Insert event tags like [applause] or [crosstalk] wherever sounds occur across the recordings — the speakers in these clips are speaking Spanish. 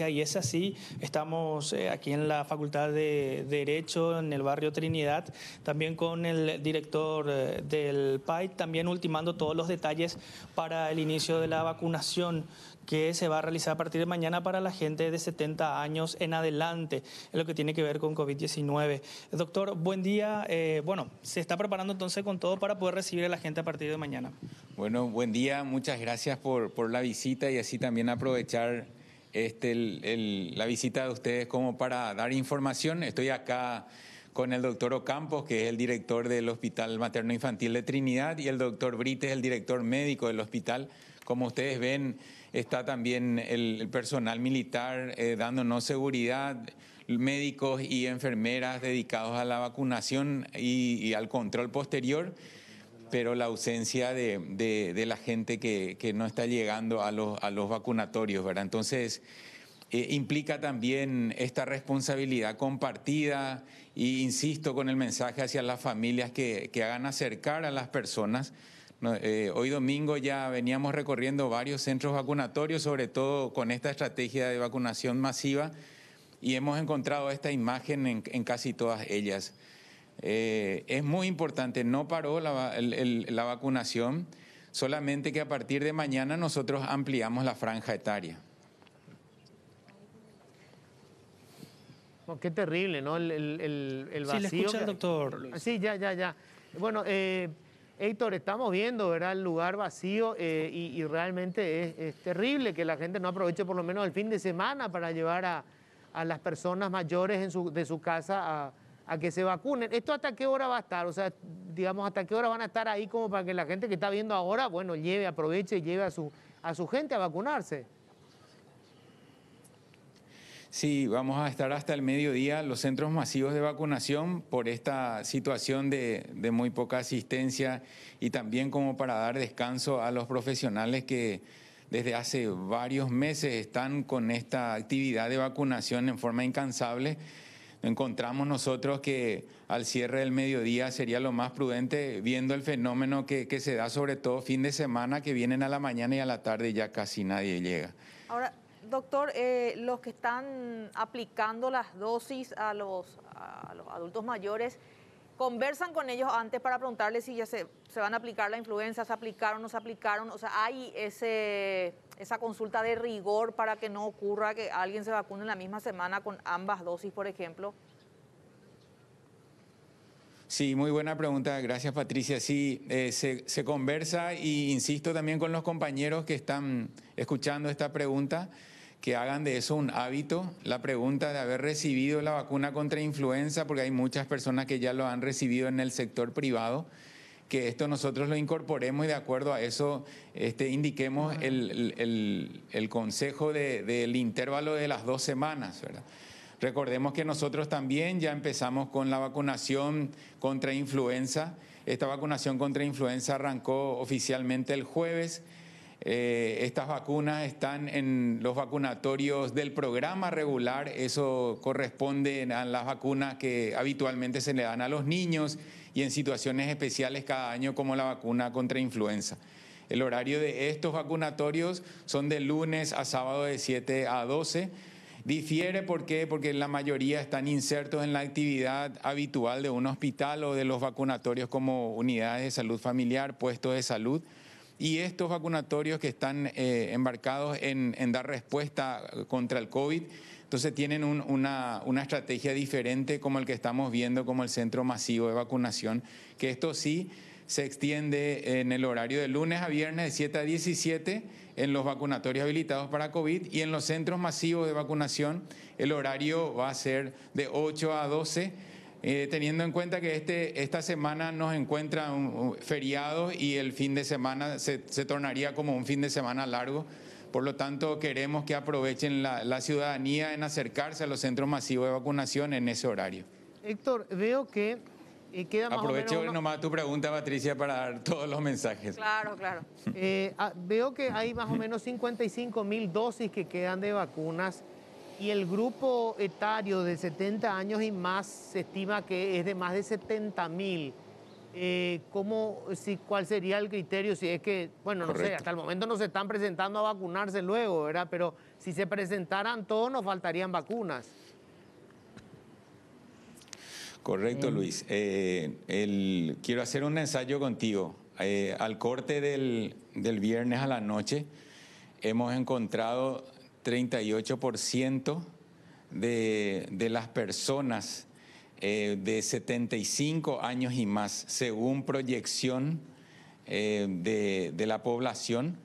y es así. Estamos eh, aquí en la Facultad de Derecho, en el barrio Trinidad, también con el director eh, del PAI, también ultimando todos los detalles para el inicio de la vacunación que se va a realizar a partir de mañana para la gente de 70 años en adelante, en lo que tiene que ver con COVID-19. Doctor, buen día. Eh, bueno, se está preparando entonces con todo para poder recibir a la gente a partir de mañana. Bueno, buen día. Muchas gracias por, por la visita y así también aprovechar este, la visita de ustedes como para dar información. Estoy acá con el doctor Ocampos, que es el director del Hospital Materno Infantil de Trinidad, y el doctor Brites, el director médico del hospital. Como ustedes ven, está también el, personal militar eh, dándonos seguridad, médicos y enfermeras dedicados a la vacunación y al control posterior pero la ausencia de, de, la gente que, que, no está llegando a los, a los vacunatorios, ¿verdad? Entonces, eh, implica también esta responsabilidad compartida e insisto con el mensaje hacia las familias que, que hagan acercar a las personas. Eh, hoy domingo ya veníamos recorriendo varios centros vacunatorios, sobre todo con esta estrategia de vacunación masiva, y hemos encontrado esta imagen en casi todas ellas. Eh, es muy importante, no paró la, vacunación, solamente que a partir de mañana nosotros ampliamos la franja etaria. Oh, qué terrible, ¿no? El, vacío. Sí, doctor. ya, ya, ya. Bueno, eh, Héctor, estamos viendo, ¿verdad? El lugar vacío eh, y, realmente es, terrible que la gente no aproveche por lo menos el fin de semana para llevar a, las personas mayores de su casa a a que se vacunen. ¿Esto hasta qué hora va a estar? O sea, digamos, ¿hasta qué hora van a estar ahí como para que la gente que está viendo ahora, bueno, lleve, aproveche y lleve a su, a su gente a vacunarse? Sí, vamos a estar hasta el mediodía los centros masivos de vacunación por esta situación de, de, muy poca asistencia y también como para dar descanso a los profesionales que desde hace varios meses están con esta actividad de vacunación en forma incansable encontramos nosotros que al cierre del mediodía sería lo más prudente, viendo el fenómeno que, se da sobre todo fin de semana, que vienen a la mañana y a la tarde ya casi nadie llega. Ahora, doctor, eh, los que están aplicando las dosis a los, adultos mayores, ¿conversan con ellos antes para preguntarles si ya se, se van a aplicar la influenza, se aplicaron o no se aplicaron? O sea, ¿hay ese esa consulta de rigor para que no ocurra que alguien se vacune en la misma semana con ambas dosis, por ejemplo? Sí, muy buena pregunta. Gracias, Patricia. Sí, eh, se, se, conversa e insisto también con los compañeros que están escuchando esta pregunta, que hagan de eso un hábito, la pregunta de haber recibido la vacuna contra influenza, porque hay muchas personas que ya lo han recibido en el sector privado que esto nosotros lo incorporemos y de acuerdo a eso este, indiquemos el, el, consejo del intervalo de las dos semanas, ¿verdad? Recordemos que nosotros también ya empezamos con la vacunación contra influenza. Esta vacunación contra influenza arrancó oficialmente el jueves. Eh, estas vacunas están en los vacunatorios del programa regular. Eso corresponde a las vacunas que habitualmente se le dan a los niños y en situaciones especiales cada año como la vacuna contra influenza. El horario de estos vacunatorios son de lunes a sábado de 7 a 12. Difiere ¿por qué? porque la mayoría están insertos en la actividad habitual de un hospital o de los vacunatorios como unidades de salud familiar, puestos de salud y estos vacunatorios que están eh, embarcados en, dar respuesta contra el COVID, entonces tienen una, una, estrategia diferente como el que estamos viendo como el centro masivo de vacunación, que esto sí se extiende en el horario de lunes a viernes de 7 a 17 en los vacunatorios habilitados para COVID y en los centros masivos de vacunación el horario va a ser de 8 a 12 eh, teniendo en cuenta que este, esta semana nos encuentran feriados y el fin de semana se, se, tornaría como un fin de semana largo. Por lo tanto, queremos que aprovechen la, la ciudadanía en acercarse a los centros masivos de vacunación en ese horario. Héctor, veo que eh, queda más Aprovecho o menos nomás tu pregunta, Patricia, para dar todos los mensajes. Claro, claro. [laughs] Eh, ah, veo que hay más o menos 55 mil dosis que quedan de vacunas y el grupo etario de 70 años y más se estima que es de más de 70 mil. Eh, si, ¿Cuál sería el criterio si es que, bueno, no sé, hasta el momento no se están presentando a vacunarse luego, ¿verdad? Pero si se presentaran todos nos faltarían vacunas. Correcto, Luis. Eh, quiero hacer un ensayo contigo. Eh, al corte del, del viernes a la noche hemos encontrado 38% de, de las personas eh, de 75 años y más, según proyección eh, de, la población,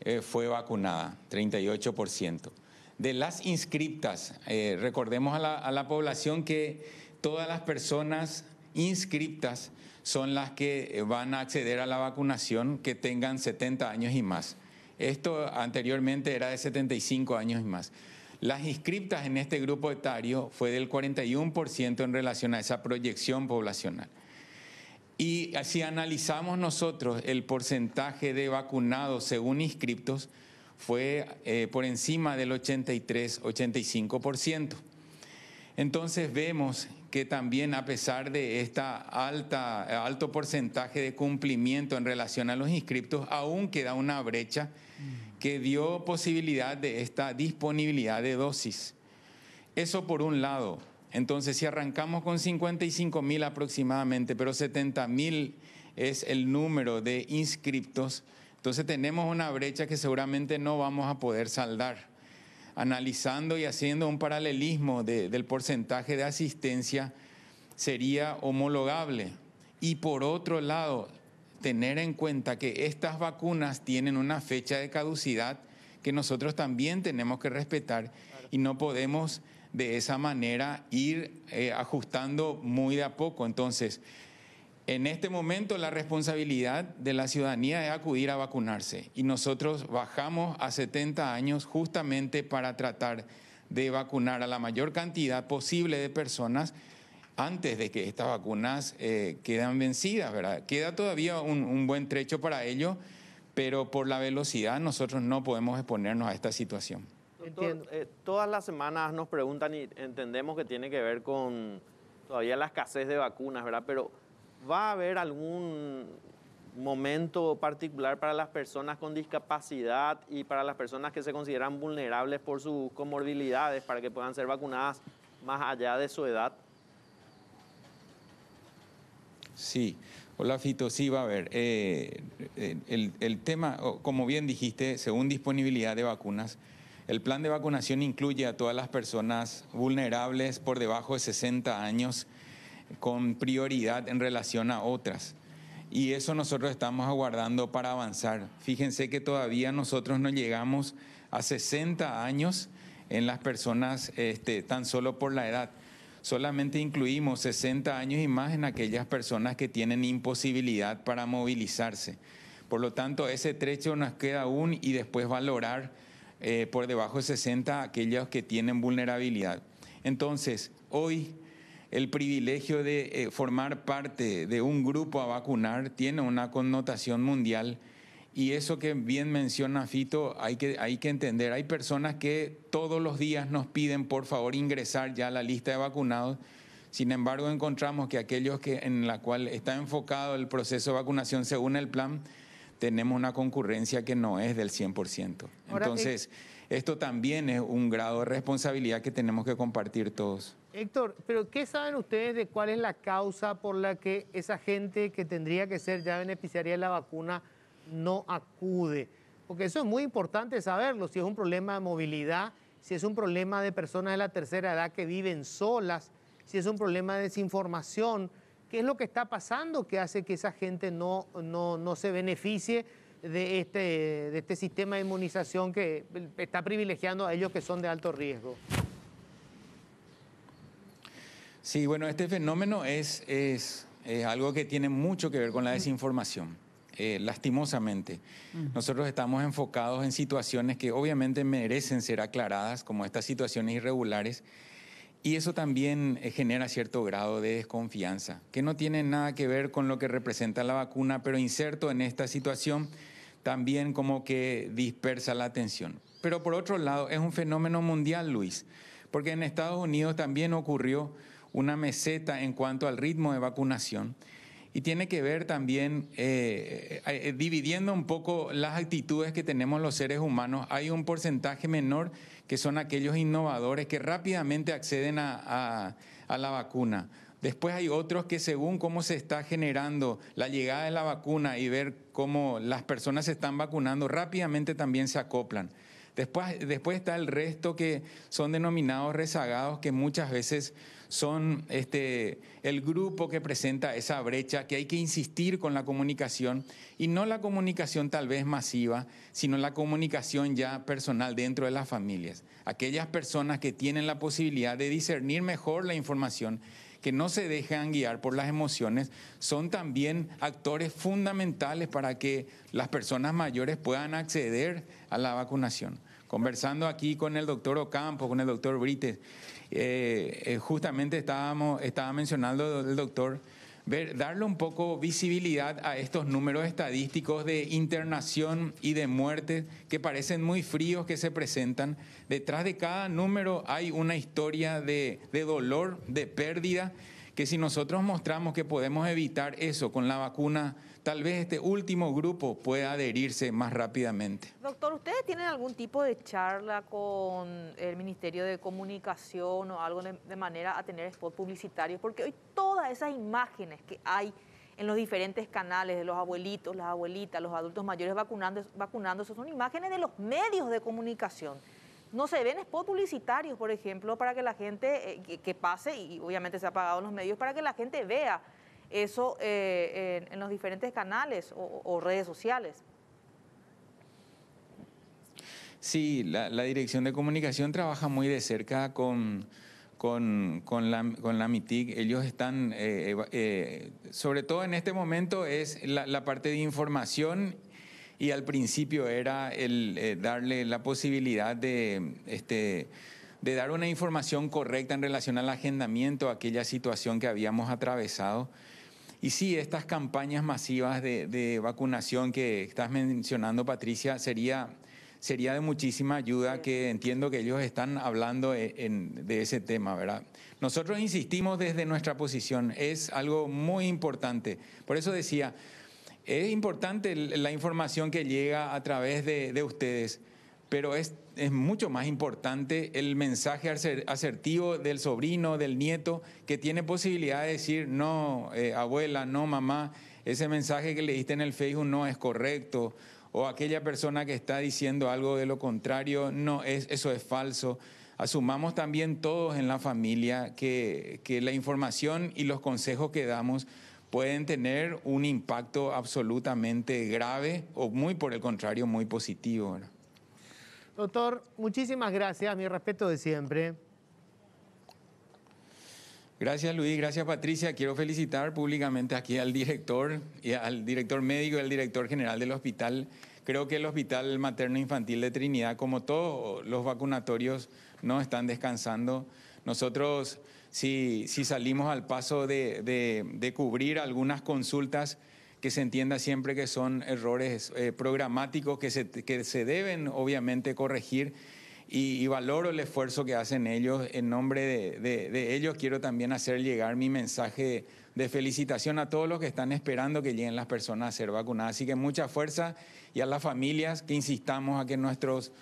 eh, fue vacunada, 38%. De las inscriptas, recordemos a la, a la población que todas las personas inscriptas son las que van a acceder a la vacunación que tengan 70 años y más. Esto anteriormente era de 75 años y más. Las inscriptas en este grupo etario fue del 41% en relación a esa proyección poblacional. Y si analizamos nosotros el porcentaje de vacunados según inscriptos, fue eh, por encima del 83-85%. Entonces vemos que también a pesar de este alto porcentaje de cumplimiento en relación a los inscriptos, aún queda una brecha que dio posibilidad de esta disponibilidad de dosis. Eso por un lado. Entonces, si arrancamos con 55 mil aproximadamente, pero 70 mil es el número de inscriptos, entonces tenemos una brecha que seguramente no vamos a poder saldar analizando y haciendo un paralelismo del porcentaje de asistencia, sería homologable. Y por otro lado, tener en cuenta que estas vacunas tienen una fecha de caducidad que nosotros también tenemos que respetar y no podemos de esa manera ir eh, ajustando muy de a poco. Entonces, en este momento la responsabilidad de la ciudadanía es acudir a vacunarse y nosotros bajamos a 70 años justamente para tratar de vacunar a la mayor cantidad posible de personas antes de que estas vacunas eh, quedan vencidas, ¿verdad? Queda todavía un, buen trecho para ello, pero por la velocidad nosotros no podemos exponernos a esta situación. Eh, todas las semanas nos preguntan y entendemos que tiene que ver con todavía la escasez de vacunas, ¿verdad? Pero va a haber algún momento particular para las personas con discapacidad y para las personas que se consideran vulnerables por sus comorbilidades para que puedan ser vacunadas más allá de su edad? Sí, hola Fito, sí va a haber. Eh, eh, el, el, tema, como bien dijiste, según disponibilidad de vacunas, el plan de vacunación incluye a todas las personas vulnerables por debajo de 60 años con prioridad en relación a otras. Y eso nosotros estamos aguardando para avanzar. Fíjense que todavía nosotros no llegamos a 60 años en las personas este, tan solo por la edad. Solamente incluimos 60 años y más en aquellas personas que tienen imposibilidad para movilizarse. Por lo tanto, ese trecho nos queda aún y después valorar eh, por debajo de 60 aquellos que tienen vulnerabilidad. Entonces, hoy el privilegio de eh, formar parte de un grupo a vacunar tiene una connotación mundial. Y eso que bien menciona Fito, hay que, hay que entender, hay personas que todos los días nos piden por favor ingresar ya a la lista de vacunados. Sin embargo, encontramos que aquellos que, en la cual está enfocado el proceso de vacunación según el plan, tenemos una concurrencia que no es del 100%. Entonces, esto también es un grado de responsabilidad que tenemos que compartir todos. Héctor, ¿pero qué saben ustedes de cuál es la causa por la que esa gente que tendría que ser ya beneficiaria de la vacuna no acude? Porque eso es muy importante saberlo, si es un problema de movilidad, si es un problema de personas de la tercera edad que viven solas, si es un problema de desinformación, qué es lo que está pasando que hace que esa gente no, no, no se beneficie de este, de este sistema de inmunización que está privilegiando a ellos que son de alto riesgo. Sí, bueno, este fenómeno es, es, algo que tiene mucho que ver con la mm. desinformación. Eh, lastimosamente. Mm. Nosotros estamos enfocados en situaciones que obviamente merecen ser aclaradas, como estas situaciones irregulares, y eso también eh, genera cierto grado de desconfianza, que no tiene nada que ver con lo que representa la vacuna, pero inserto en esta situación también como que dispersa la atención. Pero por otro lado, es un fenómeno mundial, Luis, porque en Estados Unidos también ocurrió una meseta en cuanto al ritmo de vacunación y tiene que ver también eh, eh, eh, dividiendo un poco las actitudes que tenemos los seres humanos. Hay un porcentaje menor que son aquellos innovadores que rápidamente acceden a, a, a la vacuna. Después hay otros que según cómo se está generando la llegada de la vacuna y ver cómo las personas se están vacunando, rápidamente también se acoplan. Después, después está el resto que son denominados rezagados, que muchas veces son este, el grupo que presenta esa brecha, que hay que insistir con la comunicación, y no la comunicación tal vez masiva, sino la comunicación ya personal dentro de las familias. Aquellas personas que tienen la posibilidad de discernir mejor la información, que no se dejan guiar por las emociones, son también actores fundamentales para que las personas mayores puedan acceder a la vacunación conversando aquí con el doctor Ocampo, con el doctor Brites, eh, eh, justamente estábamos, estaba mencionando el doctor, ver, darle un poco visibilidad a estos números estadísticos de internación y de muerte que parecen muy fríos que se presentan. Detrás de cada número hay una historia de, de dolor, de pérdida que si nosotros mostramos que podemos evitar eso con la vacuna, tal vez este último grupo pueda adherirse más rápidamente. Doctor, ¿ustedes tienen algún tipo de charla con el Ministerio de Comunicación o algo de, manera a tener spot publicitario? Porque hoy todas esas imágenes que hay en los diferentes canales de los abuelitos, las abuelitas, los adultos mayores vacunando, vacunando, son imágenes de los medios de comunicación. No se ven spots publicitarios, por ejemplo, para que la gente eh, que, pase, y obviamente se ha pagado los medios, para que la gente vea eso eh, en, los diferentes canales o, redes sociales. Sí, la, Dirección de Comunicación trabaja muy de cerca con, con, la, con MITIC. Ellos están, eh, sobre todo en este momento, es la parte de información y al principio era el eh, darle la posibilidad de, este, de dar una información correcta en relación al agendamiento, a aquella situación que habíamos atravesado. Y sí, estas campañas masivas de, vacunación que estás mencionando, Patricia, sería, sería de muchísima ayuda que entiendo que ellos están hablando eh, de ese tema, ¿verdad? Nosotros insistimos desde nuestra posición, es algo muy importante. Por eso decía, es importante la información que llega a través de, ustedes, pero es, mucho más importante el mensaje asertivo del sobrino, del nieto, que tiene posibilidad de decir, no, eh, abuela, no, mamá, ese mensaje que le diste en el Facebook no es correcto, o aquella persona que está diciendo algo de lo contrario, no, eso es falso. Asumamos también todos en la familia que la información y los consejos que damos pueden tener un impacto absolutamente grave o muy por el contrario, muy positivo. Doctor, muchísimas gracias, mi respeto de siempre. Gracias Luis, gracias Patricia. Quiero felicitar públicamente aquí al director y al director médico y al director general del hospital. Creo que el Hospital Materno Infantil de Trinidad, como todos los vacunatorios, no están descansando. Nosotros, si, salimos al paso de, cubrir algunas consultas, que se entienda siempre que son errores eh, programáticos que se, deben obviamente corregir. Y, valoro el esfuerzo que hacen ellos. En nombre de, ellos quiero también hacer llegar mi mensaje de felicitación a todos los que están esperando que lleguen las personas a ser vacunadas. Así que mucha fuerza y a las familias que insistamos a que nuestros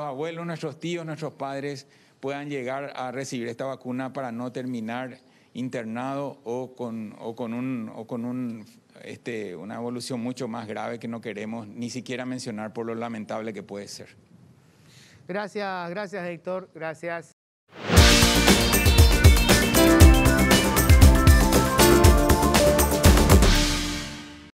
abuelos, nuestros tíos, nuestros padres puedan llegar a recibir esta vacuna para no terminar internado o con, o con, un, con un, este, una evolución mucho más grave que no queremos ni siquiera mencionar por lo lamentable que puede ser. Gracias, gracias Héctor, gracias.